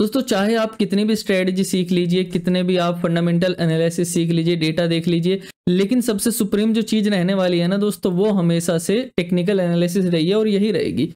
दोस्तों चाहे आप कितनी भी स्ट्रेटजी सीख लीजिए कितने भी आप फंडामेंटल एनालिसिस सीख लीजिए डेटा देख लीजिए लेकिन सबसे सुप्रीम जो चीज़ रहने वाली है ना दोस्तों वो हमेशा से टेक्निकल एनालिसिस रही है और यही रहेगी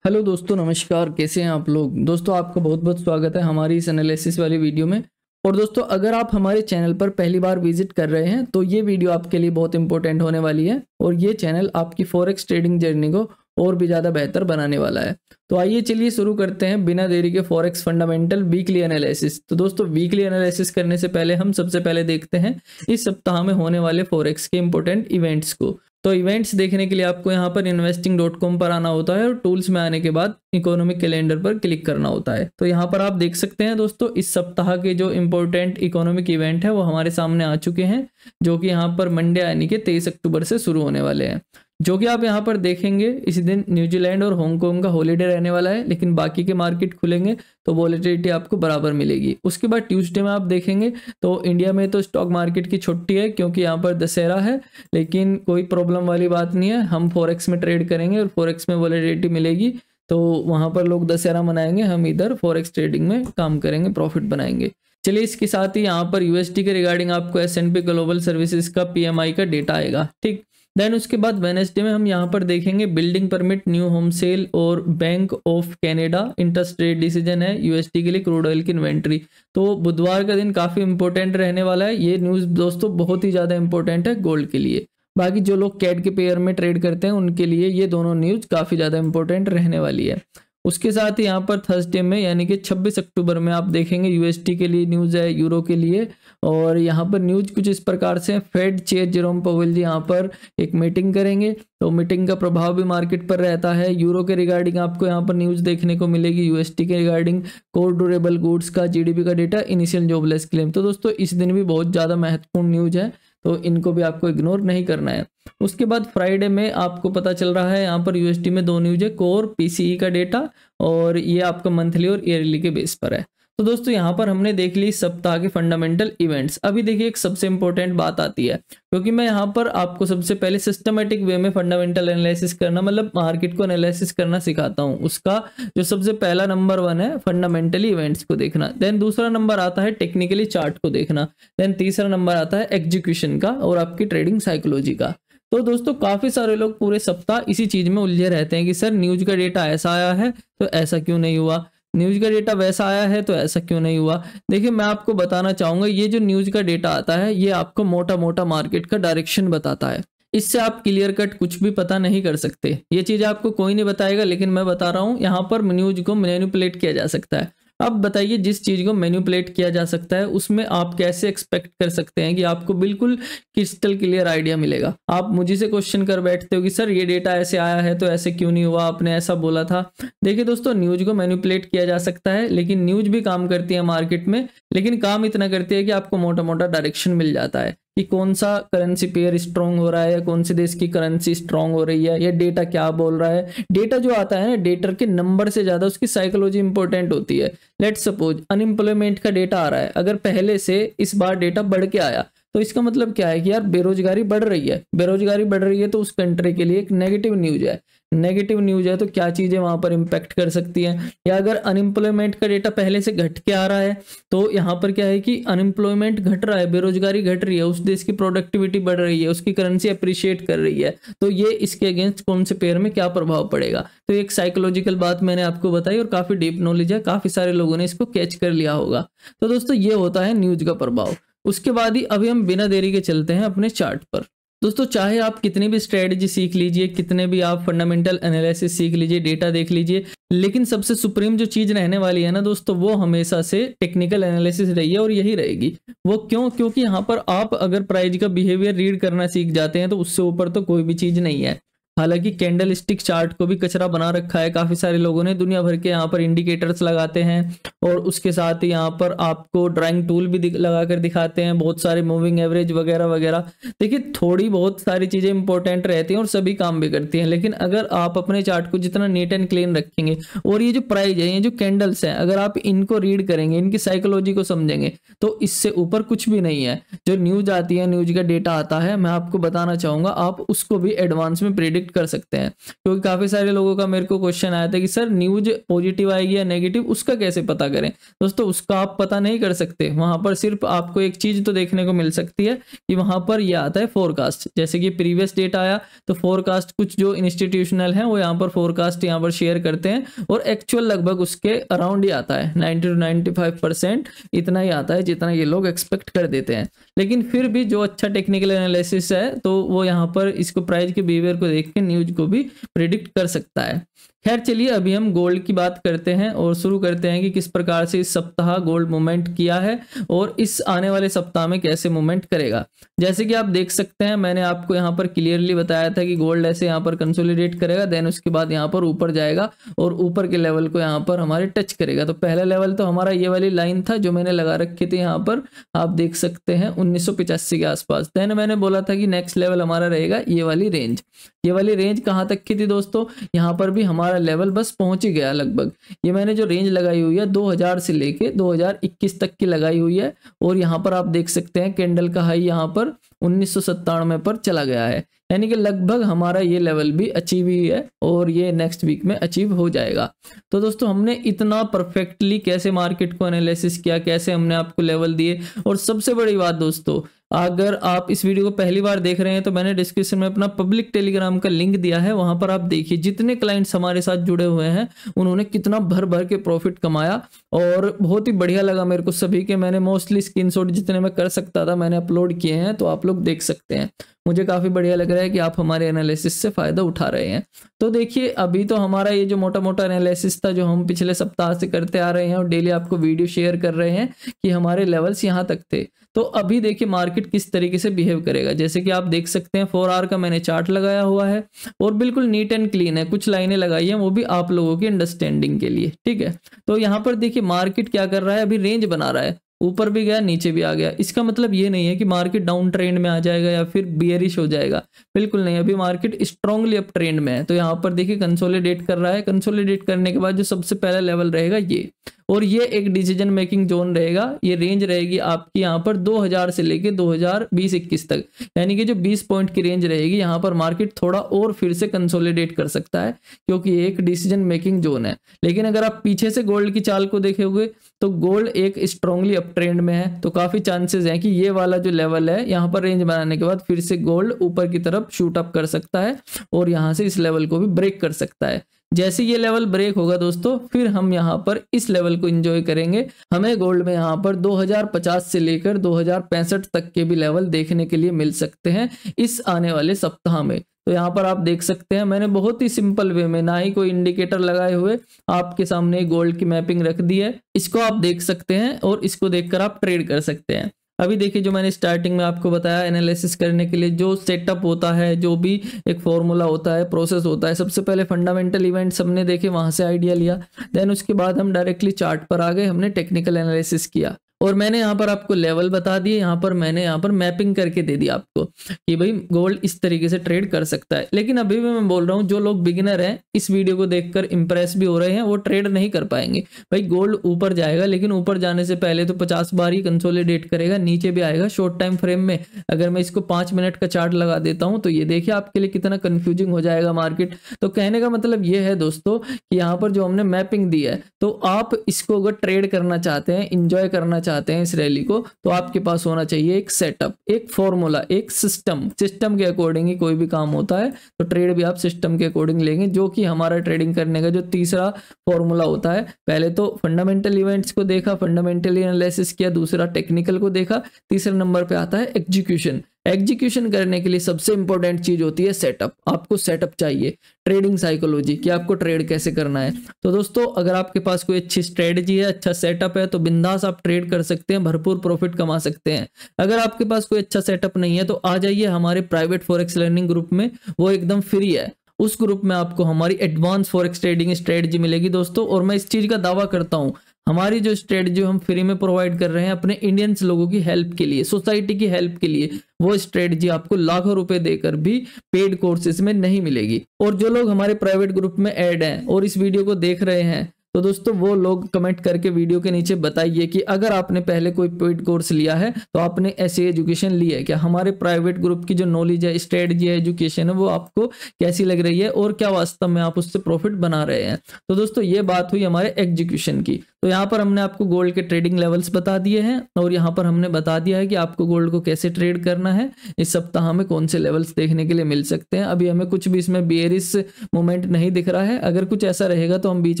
हेलो दोस्तों नमस्कार कैसे हैं आप लोग दोस्तों आपका बहुत बहुत स्वागत है हमारी इस एनालिसिस वाली वीडियो में और दोस्तों अगर आप हमारे चैनल पर पहली बार विजिट कर रहे हैं तो ये वीडियो आपके लिए बहुत इंपॉर्टेंट होने वाली है और ये चैनल आपकी फॉरेक्स ट्रेडिंग जर्नी को और भी ज़्यादा बेहतर बनाने वाला है तो आइए चलिए शुरू करते हैं बिना देरी के फॉरेक्स फंडामेंटल वीकली एनालिसिस तो दोस्तों वीकली एनालिसिस करने से पहले हम सबसे पहले देखते हैं इस सप्ताह में होने वाले फॉरेक्स के इंपॉर्टेंट इवेंट्स को तो इवेंट्स देखने के लिए आपको यहाँ पर इन्वेस्टिंग डॉट कॉम पर आना होता है और टूल्स में आने के बाद इकोनॉमिक कैलेंडर पर क्लिक करना होता है तो यहाँ पर आप देख सकते हैं दोस्तों इस सप्ताह के जो इम्पोर्टेंट इकोनॉमिक इवेंट है वो हमारे सामने आ चुके हैं जो कि यहाँ पर मंडे यानी कि तेईस अक्टूबर से शुरू होने वाले हैं जो कि आप यहाँ पर देखेंगे इसी दिन न्यूजीलैंड और हांगकॉन्ग का हॉलीडे रहने वाला है लेकिन बाकी के मार्केट खुलेंगे तो वॉलीडिलिटी आपको बराबर मिलेगी उसके बाद ट्यूसडे में आप देखेंगे तो इंडिया में तो स्टॉक मार्केट की छुट्टी है क्योंकि यहाँ पर दशहरा है लेकिन कोई प्रॉब्लम वाली बात नहीं है हम फॉरेक्स में ट्रेड करेंगे और फॉरेक्स में वॉलीडिलिटी मिलेगी तो वहाँ पर लोग दशहरा मनाएंगे हम इधर फॉरेक्स ट्रेडिंग में काम करेंगे प्रॉफिट बनाएंगे चलिए इसके साथ ही यहाँ पर यूएसडी के रिगार्डिंग आपको एस ग्लोबल सर्विसेज का पीएमआई का डेटा आएगा ठीक देन उसके बाद वेनेसडे में हम यहाँ पर देखेंगे building permit new home sale और bank of Canada interest rate decision है यूएसटी के लिए क्रूड ऑयल की इन्वेंट्री तो बुधवार का दिन काफ़ी इंपॉर्टेंट रहने वाला है ये न्यूज़ दोस्तों बहुत ही ज़्यादा इंपॉर्टेंट है गोल्ड के लिए बाकी जो लोग कैट के पेयर में ट्रेड करते हैं उनके लिए ये दोनों न्यूज़ काफ़ी ज़्यादा इंपॉर्टेंट रहने वाली है उसके साथ ही यहाँ पर थर्सडे में यानी कि 26 अक्टूबर में आप देखेंगे यूएसटी के लिए न्यूज़ है यूरो के लिए और यहाँ पर न्यूज कुछ इस प्रकार से Fed chair Jerome Powell ji यहाँ पर एक मीटिंग करेंगे तो मीटिंग का प्रभाव भी मार्केट पर रहता है यूरो के रिगार्डिंग आपको यहाँ पर न्यूज़ देखने को मिलेगी यूएसटी के रिगार्डिंग कोर ड्यूरेबल गुड्स का जीडीपी का डेटा इनिशियल जॉबलेस क्लेम तो दोस्तों इस दिन भी बहुत ज़्यादा महत्वपूर्ण न्यूज़ है तो इनको भी आपको इग्नोर नहीं करना है उसके बाद फ्राइडे में आपको पता चल रहा है यहाँ पर यूएसटी में दो न्यूज है कोर पीसीई e का डेटा और ये आपका मंथली और ईयरली के बेस पर है तो दोस्तों यहाँ पर हमने देख ली सप्ताह के फंडामेंटल इवेंट्स अभी देखिए एक सबसे इंपॉर्टेंट बात आती है क्योंकि मैं यहाँ पर आपको सबसे पहले सिस्टमेटिक वे में फंडामेंटल एनालिसिस करना मतलब मार्केट को एनालिसिस करना सिखाता हूँ उसका जो सबसे पहला नंबर वन है फंडामेंटली इवेंट्स को देखना देन दूसरा नंबर आता है टेक्निकली चार्ट को देखना देन तीसरा नंबर आता है एग्जीक्यूशन का और आपकी ट्रेडिंग साइकोलॉजी का तो दोस्तों काफ़ी सारे लोग पूरे सप्ताह इसी चीज़ में उलझे रहते हैं कि सर न्यूज का डेटा ऐसा आया है तो ऐसा क्यों नहीं हुआ न्यूज का डेटा वैसा आया है तो ऐसा क्यों नहीं हुआ देखिए मैं आपको बताना चाहूंगा ये जो न्यूज का डेटा आता है ये आपको मोटा मोटा मार्केट का डायरेक्शन बताता है इससे आप क्लियर कट कुछ भी पता नहीं कर सकते ये चीज़ आपको कोई नहीं बताएगा लेकिन मैं बता रहा हूँ यहाँ पर न्यूज को मैन्यूपुलेट किया जा सकता है अब बताइए जिस चीज़ को मैन्यूपलेट किया जा सकता है उसमें आप कैसे एक्सपेक्ट कर सकते हैं कि आपको बिल्कुल क्रिस्टल क्लियर आइडिया मिलेगा आप मुझे से क्वेश्चन कर बैठते हो कि सर ये डेटा ऐसे आया है तो ऐसे क्यों नहीं हुआ आपने ऐसा बोला था देखिए दोस्तों न्यूज को मैन्यूपलेट किया जा सकता है लेकिन न्यूज भी काम करती है मार्केट में लेकिन काम इतना करती है कि आपको मोटा मोटा डायरेक्शन मिल जाता है कि कौन सा करेंसी पेयर स्ट्रांग हो रहा है या कौन से देश की करेंसी स्ट्रांग हो रही है या डेटा क्या बोल रहा है डेटा जो आता है ना डेटर के नंबर से ज़्यादा उसकी साइकोलॉजी इंपॉर्टेंट होती है लेट सपोज अनएम्प्लॉयमेंट का डेटा आ रहा है अगर पहले से इस बार डेटा बढ़ के आया तो इसका मतलब क्या है कि यार बेरोजगारी बढ़ रही है बेरोजगारी बढ़ रही है तो उस कंट्री के लिए एक नेगेटिव न्यूज है नेगेटिव न्यूज है तो क्या चीज़ें वहां पर इम्पैक्ट कर सकती है या अगर अनएम्प्लॉयमेंट का डेटा पहले से घट के आ रहा है तो यहाँ पर क्या है कि अनएम्प्लॉयमेंट घट रहा है बेरोजगारी घट रही है उस देश की प्रोडक्टिविटी बढ़ रही है उसकी करेंसी अप्रिशिएट कर रही है तो ये इसके अगेंस्ट कौन से पेयर में क्या प्रभाव पड़ेगा तो एक साइकोलॉजिकल बात मैंने आपको बताई और काफ़ी डीप नॉलेज है काफ़ी सारे लोगों ने इसको कैच कर लिया होगा तो दोस्तों ये होता है न्यूज का प्रभाव उसके बाद ही अभी हम बिना देरी के चलते हैं अपने चार्ट पर दोस्तों चाहे आप कितनी भी स्ट्रेटजी सीख लीजिए कितने भी आप फंडामेंटल एनालिसिस सीख लीजिए डेटा देख लीजिए लेकिन सबसे सुप्रीम जो चीज़ रहने वाली है ना दोस्तों वो हमेशा से टेक्निकल एनालिसिस रही है और यही रहेगी वो क्यों क्योंकि यहाँ पर आप अगर प्राइज का बिहेवियर रीड करना सीख जाते हैं तो उससे ऊपर तो कोई भी चीज़ नहीं है हालांकि कैंडल स्टिक चार्ट को भी कचरा बना रखा है काफ़ी सारे लोगों ने दुनिया भर के यहाँ पर इंडिकेटर्स लगाते हैं और उसके साथ ही यहाँ पर आपको ड्राइंग टूल भी लगा कर दिखाते हैं बहुत सारे मूविंग एवरेज वगैरह वगैरह देखिए थोड़ी बहुत सारी चीज़ें इंपॉर्टेंट रहती हैं और सभी काम भी करती हैं लेकिन अगर आप अपने चार्ट को जितना नीट एंड क्लीन रखेंगे और ये जो प्राइज है ये जो कैंडल्स हैं अगर आप इनको रीड करेंगे इनकी साइकोलॉजी को समझेंगे तो इससे ऊपर कुछ भी नहीं है जो न्यूज़ आती है न्यूज़ का डेटा आता है मैं आपको बताना चाहूंगा आप उसको भी एडवांस में प्रिडिक्ट एडिट कर सकते हैं क्योंकि काफ़ी सारे लोगों का मेरे को क्वेश्चन आया था कि सर न्यूज पॉजिटिव आएगी या नेगेटिव उसका कैसे पता करें दोस्तों उसका आप पता नहीं कर सकते वहां पर सिर्फ आपको एक चीज़ तो देखने को मिल सकती है कि वहां पर यह आता है फोरकास्ट जैसे कि प्रीवियस डेट आया तो फोरकास्ट कुछ जो इंस्टीट्यूशनल है वो यहाँ पर फोरकास्ट यहाँ पर शेयर करते हैं और एक्चुअल लगभग उसके अराउंड ही आता है नाइनटी टू नाइन्टी इतना ही आता है जितना ये लोग एक्सपेक्ट कर देते हैं लेकिन फिर भी जो अच्छा टेक्निकल एनालिसिस है तो वो यहाँ पर इसको प्राइस के बिहेवियर को देख के न्यूज को भी प्रिडिक्ट कर सकता है खैर चलिए अभी हम गोल्ड की बात करते हैं और शुरू करते हैं कि किस प्रकार से इस सप्ताह गोल्ड मूवमेंट किया है और इस आने वाले सप्ताह में कैसे मूवमेंट करेगा जैसे कि आप देख सकते हैं मैंने आपको यहाँ पर क्लियरली बताया था कि गोल्ड ऐसे यहाँ पर कंसोलिडेट करेगा देन उसके बाद यहाँ पर ऊपर जाएगा और ऊपर के लेवल को यहाँ पर हमारे टच करेगा तो पहला लेवल तो हमारा ये वाली लाइन था जो मैंने लगा रखी थी यहाँ पर आप देख सकते हैं उन्नीस के आसपास देन मैंने बोला था कि नेक्स्ट लेवल हमारा रहेगा ये वाली रेंज ये वाली रेंज कहाँ तक की थी दोस्तों यहाँ पर भी हमारा लेवल बस पहुँच ही गया लगभग ये मैंने जो रेंज लगाई हुई है 2000 से लेके 2021 तक की लगाई हुई है और यहाँ पर आप देख सकते हैं कैंडल का हाई यहाँ पर उन्नीस पर चला गया है यानी कि लगभग हमारा ये लेवल भी अचीव ही है और ये नेक्स्ट वीक में अचीव हो जाएगा तो दोस्तों हमने इतना परफेक्टली कैसे मार्केट को एनालिसिस किया कैसे हमने आपको लेवल दिए और सबसे बड़ी बात दोस्तों अगर आप इस वीडियो को पहली बार देख रहे हैं तो मैंने डिस्क्रिप्शन में अपना पब्लिक टेलीग्राम का लिंक दिया है वहां पर आप देखिए जितने क्लाइंट्स हमारे साथ जुड़े हुए हैं उन्होंने कितना भर भर के प्रॉफिट कमाया और बहुत ही बढ़िया लगा मेरे को सभी के मैंने मोस्टली स्क्रीन जितने मैं कर सकता था मैंने अपलोड किए हैं तो आप लोग देख सकते हैं मुझे काफ़ी बढ़िया लग रहा है कि आप हमारे एनालिसिस से फ़ायदा उठा रहे हैं तो देखिए अभी तो हमारा ये जो मोटा मोटा एनालिसिस था जो हम पिछले सप्ताह से करते आ रहे हैं और डेली आपको वीडियो शेयर कर रहे हैं कि हमारे लेवल्स यहाँ तक थे तो अभी देखिए मार्केट किस तरीके से बिहेव करेगा जैसे कि आप देख सकते हैं फोर आर का मैंने चार्ट लगाया हुआ है और बिल्कुल नीट एंड क्लीन है कुछ लाइनें लगाई हैं वो भी आप लोगों की अंडरस्टैंडिंग के लिए ठीक है तो यहाँ पर देखिए मार्केट क्या कर रहा है अभी रेंज बना रहा है ऊपर भी गया नीचे भी आ गया इसका मतलब ये नहीं है कि मार्केट डाउन ट्रेंड में आ जाएगा या फिर बियरिश हो जाएगा बिल्कुल नहीं अभी मार्केट स्ट्रांगली अप ट्रेंड में है तो यहाँ पर देखिए कंसोलिडेट कर रहा है कंसोलिडेट करने के बाद जो सबसे पहला लेवल रहेगा ये और ये एक डिसीजन मेकिंग जोन रहेगा ये रेंज रहेगी आपकी यहाँ पर 2000 से लेके 2020-21 तक यानी कि जो 20 पॉइंट की रेंज रहेगी यहाँ पर मार्केट थोड़ा और फिर से कंसोलिडेट कर सकता है क्योंकि एक डिसीजन मेकिंग जोन है लेकिन अगर आप पीछे से गोल्ड की चाल को देखे तो गोल्ड एक स्ट्रांगली अप ट्रेंड में है तो काफ़ी चांसेस हैं कि ये वाला जो लेवल है यहाँ पर रेंज बनाने के बाद फिर से गोल्ड ऊपर की तरफ शूट अप कर सकता है और यहाँ से इस लेवल को भी ब्रेक कर सकता है जैसे ये लेवल ब्रेक होगा दोस्तों फिर हम यहाँ पर इस लेवल को इंजॉय करेंगे हमें गोल्ड में यहाँ पर 2050 से लेकर 2065 तक के भी लेवल देखने के लिए मिल सकते हैं इस आने वाले सप्ताह में तो यहाँ पर आप देख सकते हैं मैंने बहुत ही सिंपल वे में ना ही कोई इंडिकेटर लगाए हुए आपके सामने गोल्ड की मैपिंग रख दी है इसको आप देख सकते हैं और इसको देखकर आप ट्रेड कर सकते हैं अभी देखिए जो मैंने स्टार्टिंग में आपको बताया एनालिसिस करने के लिए जो सेटअप होता है जो भी एक फॉर्मूला होता है प्रोसेस होता है सबसे पहले फंडामेंटल इवेंट हमने देखे वहां से आइडिया लिया देन उसके बाद हम डायरेक्टली चार्ट पर आ गए हमने टेक्निकल एनालिसिस किया और मैंने यहाँ पर आपको लेवल बता दिए यहाँ पर मैंने यहाँ पर मैपिंग करके दे दी आपको कि भाई गोल्ड इस तरीके से ट्रेड कर सकता है लेकिन अभी भी मैं बोल रहा हूँ जो लोग बिगिनर हैं इस वीडियो को देखकर इंप्रेस भी हो रहे हैं वो ट्रेड नहीं कर पाएंगे भाई गोल्ड ऊपर जाएगा लेकिन ऊपर जाने से पहले तो पचास बार ही कंसोलिडेट करेगा नीचे भी आएगा शॉर्ट टाइम फ्रेम में अगर मैं इसको पाँच मिनट का चार्ट लगा देता हूँ तो ये देखिए आपके लिए कितना कन्फ्यूजिंग हो जाएगा मार्केट तो कहने का मतलब ये है दोस्तों कि यहाँ पर जो हमने मैपिंग दी है तो आप इसको अगर ट्रेड करना चाहते हैं इंजॉय करना चाहते हैं इस रैली को तो आपके पास होना चाहिए एक सेटअप एक फॉर्मूला एक सिस्टम सिस्टम के अकॉर्डिंग ही कोई भी काम होता है तो ट्रेड भी आप सिस्टम के अकॉर्डिंग लेंगे जो कि हमारा ट्रेडिंग करने का जो तीसरा फॉर्मूला होता है पहले तो फंडामेंटल इवेंट्स को देखा फंडामेंटल एनालिसिस किया दूसरा टेक्निकल को देखा तीसरे नंबर पर आता है एग्जीक्यूशन एग्जीक्यूशन करने के लिए सबसे इंपॉर्टेंट चीज होती है सेटअप आपको सेटअप चाहिए ट्रेडिंग साइकोलॉजी कि आपको ट्रेड कैसे करना है तो दोस्तों अगर आपके पास कोई अच्छी स्ट्रेटजी है अच्छा सेटअप है तो बिंदास आप ट्रेड कर सकते हैं भरपूर प्रॉफिट कमा सकते हैं अगर आपके पास कोई अच्छा सेटअप नहीं है तो आ जाइए हमारे प्राइवेट फॉरेक्स लर्निंग ग्रुप में वो एकदम फ्री है उस ग्रुप में आपको हमारी एडवांस फॉरेक्स ट्रेडिंग स्ट्रेटजी मिलेगी दोस्तों और मैं इस चीज का दावा करता हूँ हमारी जो स्ट्रेटजी हम फ्री में प्रोवाइड कर रहे हैं अपने इंडियंस लोगों की हेल्प के लिए सोसाइटी की हेल्प के लिए वो स्ट्रेटजी आपको लाखों रुपए देकर भी पेड कोर्सेज में नहीं मिलेगी और जो लोग हमारे प्राइवेट ग्रुप में ऐड हैं और इस वीडियो को देख रहे हैं तो दोस्तों वो लोग कमेंट करके वीडियो के नीचे बताइए कि अगर आपने पहले कोई पेड कोर्स लिया है तो आपने ऐसे एजुकेशन ली है क्या हमारे प्राइवेट ग्रुप की जो नॉलेज है स्ट्रेटजी है एजुकेशन है वो आपको कैसी लग रही है और क्या वास्तव में आप उससे प्रॉफिट बना रहे हैं तो दोस्तों ये बात हुई हमारे एग्जीक्यूशन की तो यहाँ पर हमने आपको गोल्ड के ट्रेडिंग लेवल्स बता दिए हैं और यहाँ पर हमने बता दिया है कि आपको गोल्ड को कैसे ट्रेड करना है इस सप्ताह हमें कौन से लेवल्स देखने के लिए मिल सकते हैं अभी हमें कुछ भी इसमें बियरिस मोमेंट नहीं दिख रहा है अगर कुछ ऐसा रहेगा तो हम बीच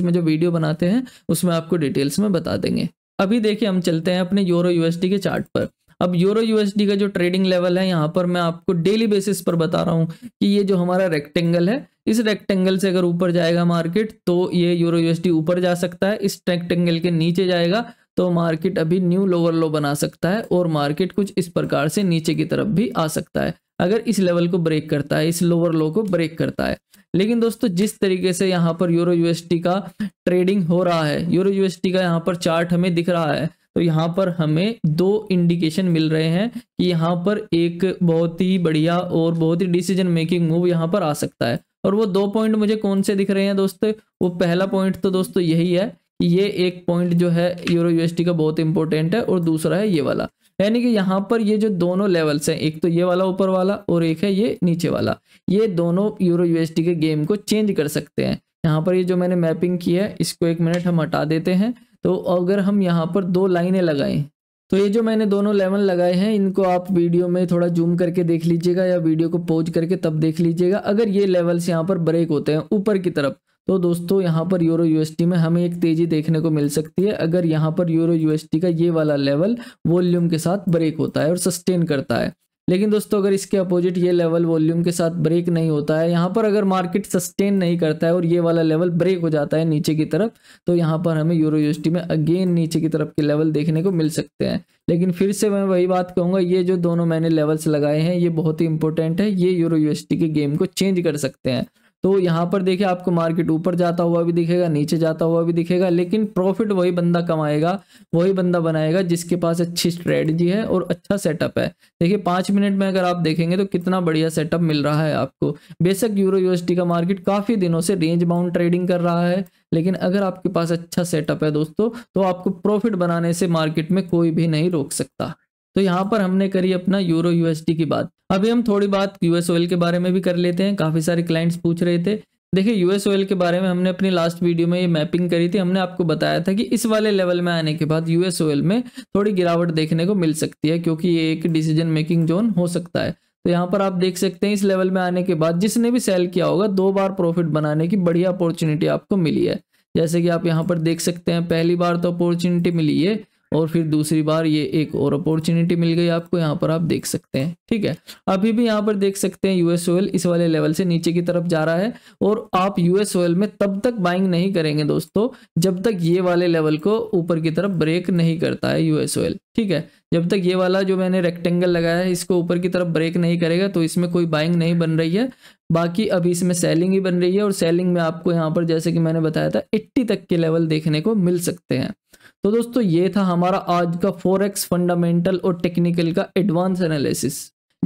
में जो वीडियो बनाते हैं उसमें आपको डिटेल्स में बता देंगे अभी देखिए हम चलते हैं अपने यूरो यूएसडी के चार्ट पर अब यूरो यूएसडी का जो ट्रेडिंग लेवल है यहाँ पर मैं आपको डेली बेसिस पर बता रहा हूँ कि ये जो हमारा रेक्टेंगल है इस रेक्टेंगल से अगर ऊपर जाएगा मार्केट तो ये यूरो यूएसडी ऊपर जा सकता है इस रेक्टेंगल के नीचे जाएगा तो मार्केट अभी न्यू लोअर लो बना सकता है और मार्केट कुछ इस प्रकार से नीचे की तरफ भी आ सकता है अगर इस लेवल को ब्रेक करता है इस लोअर लो को ब्रेक करता है लेकिन दोस्तों जिस तरीके से यहाँ पर यूरो यूएसटी का ट्रेडिंग हो रहा है यूरो यूएसटी का यहाँ पर चार्ट हमें दिख रहा है तो यहाँ पर हमें दो इंडिकेशन मिल रहे हैं कि यहाँ पर एक बहुत ही बढ़िया और बहुत ही डिसीजन मेकिंग मूव यहाँ पर आ सकता है और वो दो पॉइंट मुझे कौन से दिख रहे हैं दोस्त वो पहला पॉइंट तो दोस्तों यही है ये एक पॉइंट जो है यूरो यूएसटी का बहुत इंपॉर्टेंट है और दूसरा है ये वाला यानी कि यहाँ पर ये जो दोनों लेवल्स हैं एक तो ये वाला ऊपर वाला और एक है ये नीचे वाला ये दोनों यूरो यूएसटी के गेम को चेंज कर सकते हैं यहाँ पर ये जो मैंने मैपिंग की है इसको एक मिनट हम हटा देते हैं तो अगर हम यहाँ पर दो लाइनें लगाएं तो ये जो मैंने दोनों लेवल लगाए हैं इनको आप वीडियो में थोड़ा जूम करके देख लीजिएगा या वीडियो को पॉज करके तब देख लीजिएगा अगर ये लेवल्स यहाँ पर ब्रेक होते हैं ऊपर की तरफ तो दोस्तों यहाँ पर यूरो यूएसटी में हमें एक तेज़ी देखने को मिल सकती है अगर यहाँ पर यूरो यूएसटी का ये वाला लेवल वॉल्यूम के साथ ब्रेक होता है और सस्टेन करता है लेकिन दोस्तों अगर इसके अपोजिट ये लेवल वॉल्यूम के साथ ब्रेक नहीं होता है यहाँ पर अगर मार्केट सस्टेन नहीं करता है और ये वाला लेवल ब्रेक हो जाता है नीचे की तरफ तो यहाँ पर हमें यूरो यूएसडी में अगेन नीचे की तरफ के लेवल देखने को मिल सकते हैं लेकिन फिर से मैं वही बात कहूँगा ये जो दोनों मैंने लेवल्स लगाए हैं ये बहुत ही इंपॉर्टेंट है ये यूरो यूएसडी के गेम को चेंज कर सकते हैं तो यहाँ पर देखिए आपको मार्केट ऊपर जाता हुआ भी दिखेगा नीचे जाता हुआ भी दिखेगा लेकिन प्रॉफिट वही बंदा कमाएगा वही बंदा बनाएगा जिसके पास अच्छी स्ट्रेटजी है और अच्छा सेटअप है देखिए पाँच मिनट में अगर आप देखेंगे तो कितना बढ़िया सेटअप मिल रहा है आपको बेशक यूरो यूएसडी का मार्केट काफ़ी दिनों से रेंज बाउंड ट्रेडिंग कर रहा है लेकिन अगर आपके पास अच्छा सेटअप है दोस्तों तो आपको प्रॉफिट बनाने से मार्केट में कोई भी नहीं रोक सकता तो यहाँ पर हमने करी अपना यूरो यूएसडी की बात अभी हम थोड़ी बात यूएस ऑयल के बारे में भी कर लेते हैं काफ़ी सारे क्लाइंट्स पूछ रहे थे देखिए यूएस ऑयल के बारे में हमने अपनी लास्ट वीडियो में ये मैपिंग करी थी हमने आपको बताया था कि इस वाले लेवल में आने के बाद यूएस ऑयल में थोड़ी गिरावट देखने को मिल सकती है क्योंकि ये एक डिसीजन मेकिंग जोन हो सकता है तो यहाँ पर आप देख सकते हैं इस लेवल में आने के बाद जिसने भी सेल किया होगा दो बार प्रॉफिट बनाने की बढ़िया अपॉर्चुनिटी आपको मिली है जैसे कि आप यहाँ पर देख सकते हैं पहली बार तो अपॉर्चुनिटी मिली है और फिर दूसरी बार ये एक और अपॉर्चुनिटी मिल गई आपको यहाँ पर आप देख सकते हैं ठीक है अभी भी यहाँ पर देख सकते हैं यूएस ऑयल इस वाले लेवल से नीचे की तरफ जा रहा है और आप यूएस ऑयल में तब तक बाइंग नहीं करेंगे दोस्तों जब तक ये वाले लेवल को ऊपर की तरफ ब्रेक नहीं करता है यूएस ऑयल ठीक है जब तक ये वाला जो मैंने रेक्टेंगल लगाया है इसको ऊपर की तरफ ब्रेक नहीं करेगा तो इसमें कोई बाइंग नहीं बन रही है बाकी अभी इसमें सेलिंग ही बन रही है और सेलिंग में आपको यहाँ पर जैसे कि मैंने बताया था एट्टी तक के लेवल देखने को मिल सकते हैं तो दोस्तों ये था हमारा आज का फोर फंडामेंटल और टेक्निकल का एडवांस एनालिसिस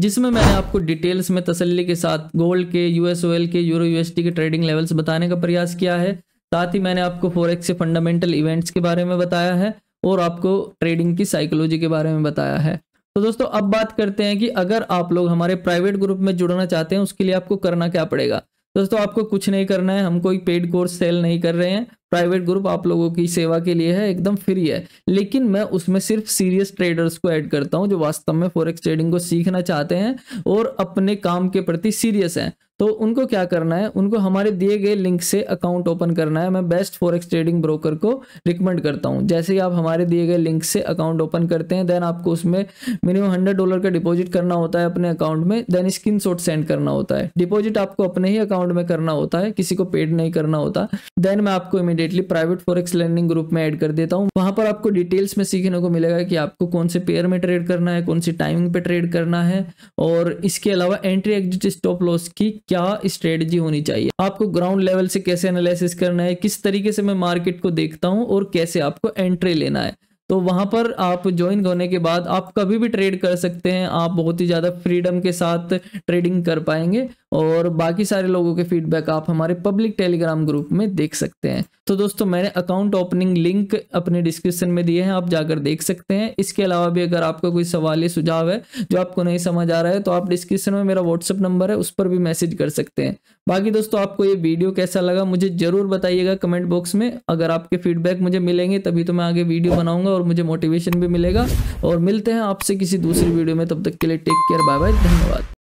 जिसमें मैंने आपको डिटेल्स में तसल्ली के साथ गोल्ड के यूएस ओएल के यूरो यूएसटी के ट्रेडिंग लेवल्स बताने का प्रयास किया है साथ ही मैंने आपको फोरेक्स के फंडामेंटल इवेंट्स के बारे में बताया है और आपको ट्रेडिंग की साइकोलॉजी के बारे में बताया है तो दोस्तों अब बात करते हैं कि अगर आप लोग हमारे प्राइवेट ग्रुप में जुड़ना चाहते हैं उसके लिए आपको करना क्या पड़ेगा दोस्तों आपको कुछ नहीं करना है हम कोई पेड कोर्स सेल नहीं कर रहे हैं प्राइवेट ग्रुप आप लोगों की सेवा के लिए है एकदम फ्री है लेकिन मैं उसमें सिर्फ सीरियस ट्रेडर्स को ऐड करता हूं जो वास्तव में फॉरेक्स ट्रेडिंग को सीखना चाहते हैं और अपने काम के प्रति सीरियस हैं तो उनको क्या करना है उनको हमारे दिए गए लिंक से अकाउंट ओपन करना है मैं बेस्ट फॉरेक्स ट्रेडिंग ब्रोकर को रिकमेंड करता हूँ जैसे ही आप हमारे दिए गए लिंक से अकाउंट ओपन करते हैं देन आपको उसमें मिनिमम हंड्रेड डॉलर का डिपॉजिट करना होता है अपने अकाउंट में देन स्क्रीन सेंड करना होता है डिपॉजिट आपको अपने ही अकाउंट में करना होता है किसी को पेड नहीं करना होता देन मैं आपको immediately private forex learning group में ऐड कर देता हूँ वहां पर आपको डिटेल्स में सीखने को मिलेगा कि आपको कौन से पेयर में ट्रेड करना है कौन सी टाइमिंग पे ट्रेड करना है और इसके अलावा एंट्री एग्जिट स्टॉप लॉस की क्या स्ट्रेटजी होनी चाहिए आपको ग्राउंड लेवल से कैसे एनालिसिस करना है किस तरीके से मैं मार्केट को देखता हूँ और कैसे आपको एंट्री लेना है तो वहाँ पर आप ज्वाइन होने के बाद आप कभी भी ट्रेड कर सकते हैं आप बहुत ही ज़्यादा फ्रीडम के साथ ट्रेडिंग कर पाएंगे और बाकी सारे लोगों के फीडबैक आप हमारे पब्लिक टेलीग्राम ग्रुप में देख सकते हैं तो दोस्तों मैंने अकाउंट ओपनिंग लिंक अपने डिस्क्रिप्शन में दिए हैं आप जाकर देख सकते हैं इसके अलावा भी अगर आपका कोई सवाल या सुझाव है जो आपको नहीं समझ आ रहा है तो आप डिस्क्रिप्शन में मेरा व्हाट्सअप नंबर है उस पर भी मैसेज कर सकते हैं बाकी दोस्तों आपको ये वीडियो कैसा लगा मुझे ज़रूर बताइएगा कमेंट बॉक्स में अगर आपके फीडबैक मुझे मिलेंगे तभी तो मैं आगे वीडियो बनाऊंगा और मुझे मोटिवेशन भी मिलेगा और मिलते हैं आपसे किसी दूसरी वीडियो में तब तक के लिए टेक केयर बाय बाय धन्यवाद